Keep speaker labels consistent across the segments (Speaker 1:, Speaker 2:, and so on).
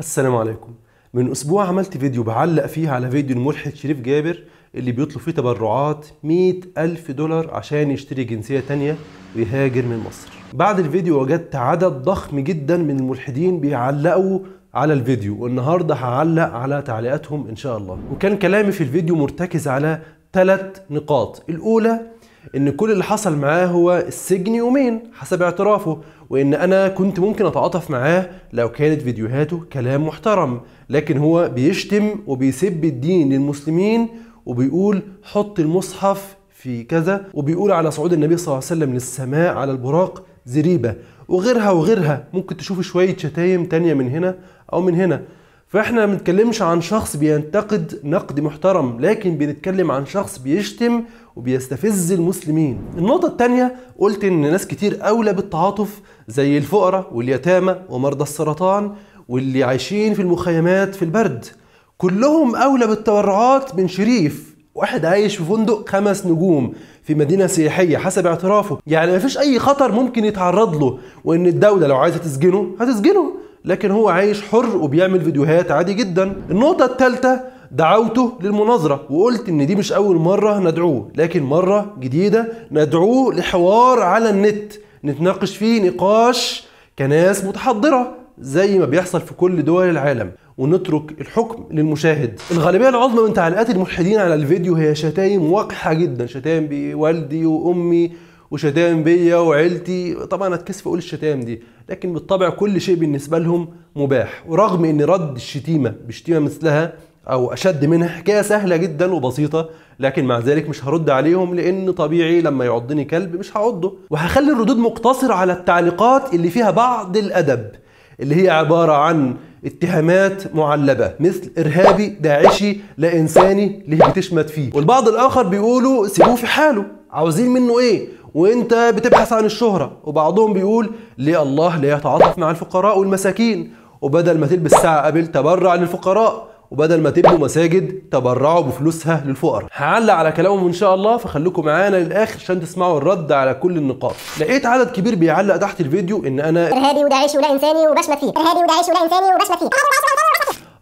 Speaker 1: السلام عليكم من اسبوع عملت فيديو بعلق فيه على فيديو الملحد شريف جابر اللي بيطلب فيه تبرعات مئة ألف دولار عشان يشتري جنسية تانية ويهاجر من مصر بعد الفيديو وجدت عدد ضخم جدا من الملحدين بيعلقوا على الفيديو والنهاردة هعلق على تعليقاتهم إن شاء الله وكان كلامي في الفيديو مرتكز على ثلاث نقاط الأولى ان كل اللي حصل معاه هو السجن يومين حسب اعترافه وان انا كنت ممكن اتعاطف معاه لو كانت فيديوهاته كلام محترم لكن هو بيشتم وبيسب الدين للمسلمين وبيقول حط المصحف في كذا وبيقول على صعود النبي صلى الله عليه وسلم للسماء على البراق زريبة وغيرها وغيرها ممكن تشوف شوية شتايم تانية من هنا أو من هنا فاحنا ما بنتكلمش عن شخص بينتقد نقد محترم لكن بنتكلم عن شخص بيشتم وبيستفز المسلمين النقطة الثانية قلت إن ناس كتير أولى بالتعاطف زي الفقراء واليتامى ومرضى السرطان واللي عايشين في المخيمات في البرد كلهم أولى بالتبرعات من شريف واحد عايش في فندق خمس نجوم في مدينة سياحية حسب اعترافه يعني مفيش أي خطر ممكن يتعرض له وإن الدولة لو عايزة تسجنه هتسجنه لكن هو عايش حر وبيعمل فيديوهات عادي جدا النقطة الثالثة دعوته للمناظرة وقلت إن دي مش أول مرة ندعوه لكن مرة جديدة ندعوه لحوار على النت نتناقش فيه نقاش كناس متحضرة زي ما بيحصل في كل دول العالم ونترك الحكم للمشاهد الغالبيه العظمى من تعليقات الملحدين على الفيديو هي شتايم وقحه جدا شتايم بوالدي وامي وشتايم بيا وعيلتي طبعا اتكسف اقول الشتايم دي لكن بالطبع كل شيء بالنسبه لهم مباح ورغم ان رد الشتيمه بشتيمه مثلها او اشد منها حكايه سهله جدا وبسيطه لكن مع ذلك مش هرد عليهم لان طبيعي لما يعضني كلب مش هعضه وهخلي الردود مقتصره على التعليقات اللي فيها بعض الادب اللي هي عباره عن اتهامات معلبة مثل إرهابي داعشي لا إنساني ليه بتشمت فيه والبعض الآخر بيقولوا سيبوه في حاله عاوزين منه إيه وانت بتبحث عن الشهرة وبعضهم بيقول ليه الله لا يتعاطف مع الفقراء والمساكين وبدل ما تلبس ساعة قبل تبرع للفقراء وبدل ما تبنوا مساجد تبرعوا بفلوسها للفقراء هعلق على كلامهم ان شاء الله فخليكم معانا للاخر عشان تسمعوا الرد على كل النقاط لقيت عدد كبير بيعلق تحت الفيديو ان انا ارهابي وده عيش ولا انساني وبشمة فيه ارهابي وده عيش ولا انساني وبشمة فيه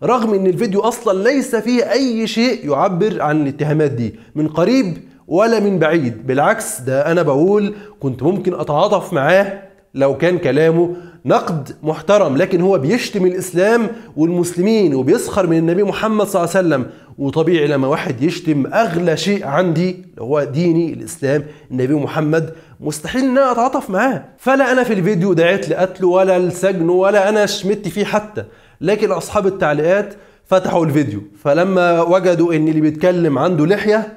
Speaker 1: رغم ان الفيديو اصلا ليس فيه اي شيء يعبر عن الاتهامات دي من قريب ولا من بعيد بالعكس ده انا بقول كنت ممكن اتعاطف معاه لو كان كلامه نقد محترم لكن هو بيشتم الإسلام والمسلمين وبيسخر من النبي محمد صلى الله عليه وسلم وطبيعي لما واحد يشتم أغلى شيء عندي اللي هو ديني الإسلام النبي محمد مستحيل ان انا اتعاطف معاه فلا انا في الفيديو دعيت لقتله ولا السجن ولا انا شمت فيه حتى لكن اصحاب التعليقات فتحوا الفيديو فلما وجدوا ان اللي بيتكلم عنده لحيه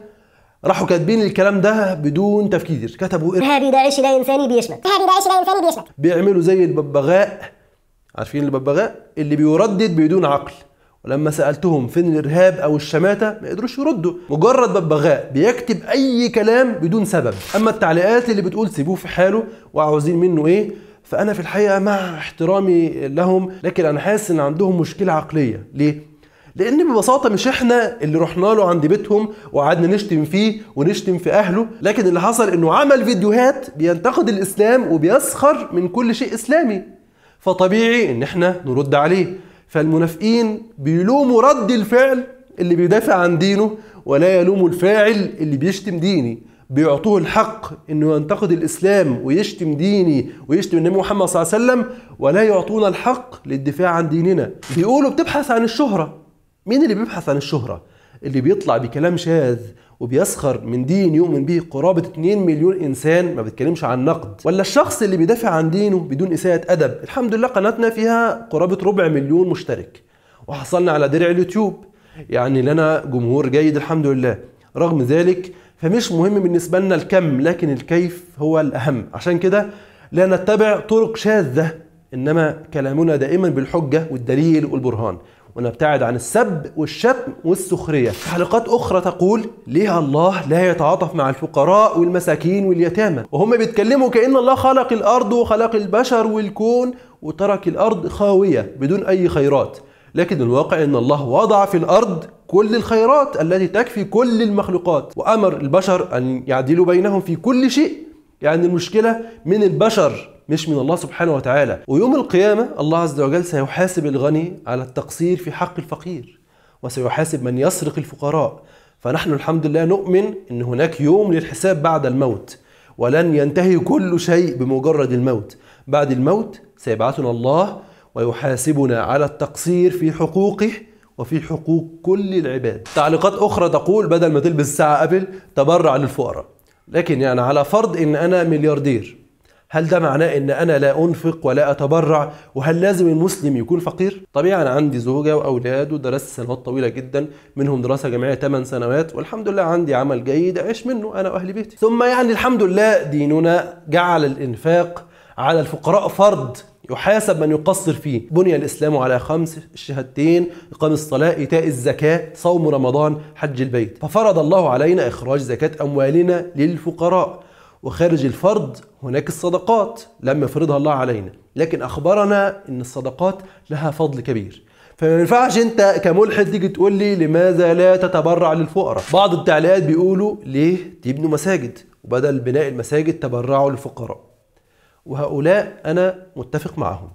Speaker 1: راحوا كاتبين الكلام ده بدون تفكير كتبوا ارهابي ده لا انساني بيشمت ارهابي ده لا انساني بيشمت بيعملوا زي الببغاء عارفين الببغاء اللي بيردد بدون عقل ولما سالتهم فين الارهاب او الشماته ما قدروش يردوا مجرد ببغاء بيكتب اي كلام بدون سبب اما التعليقات اللي بتقول سيبوه في حاله وعاوزين منه ايه فانا في الحقيقه مع احترامي لهم لكن انا حاسس ان عندهم مشكله عقليه ليه لان ببساطه مش احنا اللي رحنا له عند بيتهم وقعدنا نشتم فيه ونشتم في اهله لكن اللي حصل انه عمل فيديوهات بينتقد الاسلام وبيسخر من كل شيء اسلامي فطبيعي ان احنا نرد عليه فالمنافقين بيلوموا رد الفعل اللي بيدافع عن دينه ولا يلوموا الفاعل اللي بيشتم ديني بيعطوه الحق انه ينتقد الاسلام ويشتم ديني ويشتم النبي محمد صلى الله عليه وسلم ولا يعطونا الحق للدفاع عن ديننا بيقولوا بتبحث عن الشهره مين اللي بيبحث عن الشهرة؟ اللي بيطلع بكلام شاذ وبيسخر من دين يؤمن به قرابة 2 مليون إنسان ما بتكلمش عن نقد ولا الشخص اللي بيدافع عن دينه بدون إساءة أدب الحمد لله قناتنا فيها قرابة ربع مليون مشترك وحصلنا على درع اليوتيوب يعني لنا جمهور جيد الحمد لله رغم ذلك فمش مهم بالنسبة لنا الكم لكن الكيف هو الأهم عشان كده لا نتبع طرق شاذة إنما كلامنا دائما بالحجة والدليل والبرهان ونبتعد عن السب والشتم والسخرية في حلقات أخرى تقول ليه الله لا يتعاطف مع الفقراء والمساكين واليتامى وهم بيتكلموا كأن الله خلق الأرض وخلق البشر والكون وترك الأرض خاوية بدون أي خيرات لكن الواقع أن الله وضع في الأرض كل الخيرات التي تكفي كل المخلوقات وأمر البشر أن يعدلوا بينهم في كل شيء يعني المشكلة من البشر مش من الله سبحانه وتعالى ويوم القيامة الله عز وجل سيحاسب الغني على التقصير في حق الفقير وسيحاسب من يسرق الفقراء فنحن الحمد لله نؤمن ان هناك يوم للحساب بعد الموت ولن ينتهي كل شيء بمجرد الموت بعد الموت سيبعثنا الله ويحاسبنا على التقصير في حقوقه وفي حقوق كل العباد تعليقات أخرى تقول بدل ما تلبس ساعة أبل تبرع للفقراء لكن يعني على فرض إن أنا ملياردير هل ده معناه ان انا لا انفق ولا اتبرع وهل لازم المسلم يكون فقير طبيعي انا عندي زوجه واولاد ودرست سنوات طويله جدا منهم دراسه جامعيه 8 سنوات والحمد لله عندي عمل جيد اعيش منه انا واهل بيتي ثم يعني الحمد لله ديننا جعل الانفاق على الفقراء فرض يحاسب من يقصر فيه بني الإسلام على خمس الشهادتين إقام الصلاة إيتاء الزكاة صوم رمضان حج البيت ففرض الله علينا إخراج زكاة أموالنا للفقراء وخارج الفرض هناك الصدقات لم يفرضها الله علينا لكن أخبرنا أن الصدقات لها فضل كبير فما ينفعش انت كملحد تيجي تقول لي لماذا لا تتبرع للفقراء بعض التعليقات بيقولوا ليه تبنوا مساجد وبدل بناء المساجد تبرعوا للفقراء وهؤلاء انا متفق معهم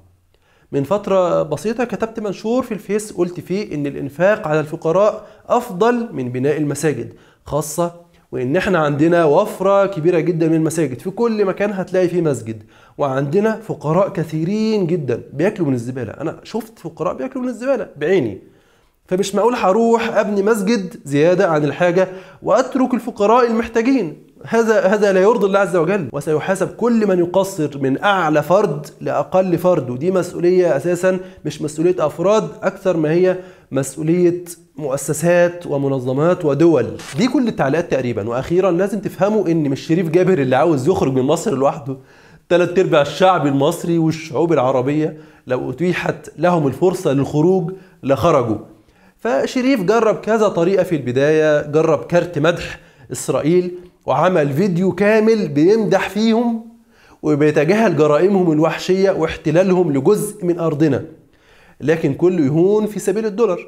Speaker 1: من فترة بسيطة كتبت منشور في الفيس قلت فيه إن الإنفاق على الفقراء أفضل من بناء المساجد خاصة وان احنا عندنا وفره كبيره جدا من المساجد في كل مكان هتلاقي فيه مسجد وعندنا فقراء كثيرين جدا بياكلوا من الزباله انا شفت فقراء بياكلوا من الزباله بعيني فمش معقول هروح ابني مسجد زياده عن الحاجه واترك الفقراء المحتاجين هذا هذا لا يرضي الله عز وجل وسيحاسب كل من يقصر من اعلى فرد لاقل فرد ودي مسؤوليه اساسا مش مسؤوليه افراد اكثر ما هي مسؤوليه مؤسسات ومنظمات ودول دي كل التعليقات تقريبا واخيرا لازم تفهموا ان مش شريف جابر اللي عاوز يخرج من مصر لوحده ثلاث ارباع الشعب المصري والشعوب العربيه لو اتيحت لهم الفرصه للخروج لخرجوا فشريف جرب كذا طريقه في البدايه جرب كارت مدح اسرائيل وعمل فيديو كامل بيمدح فيهم وبيتجاهل جرائمهم الوحشية واحتلالهم لجزء من أرضنا لكن كله يهون في سبيل الدولار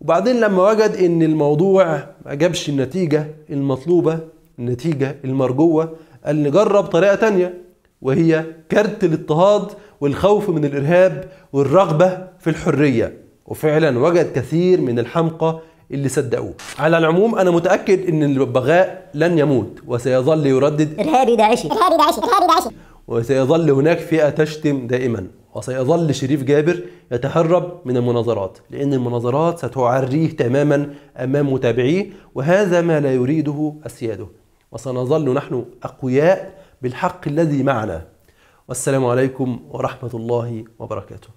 Speaker 1: وبعدين لما وجد ان الموضوع ما جابش النتيجة المطلوبة النتيجة المرجوة قال نجرب طريقة تانية وهي كارت الاضطهاد والخوف من الإرهاب والرغبة في الحرية وفعلا وجد كثير من الحمقى اللي صدقوه على العموم انا متاكد ان الببغاء لن يموت وسيظل يردد ارهابي داعشي ارهابي داعشي ارهابي داعشي وسيظل هناك فئه تشتم دائما وسيظل شريف جابر يتهرب من المناظرات لأن المناظرات ستعريه تماما أمام متابعيه وهذا ما لا يريده السيادة وسنظل نحن أقوياء بالحق الذي معنا والسلام عليكم ورحمة الله وبركاته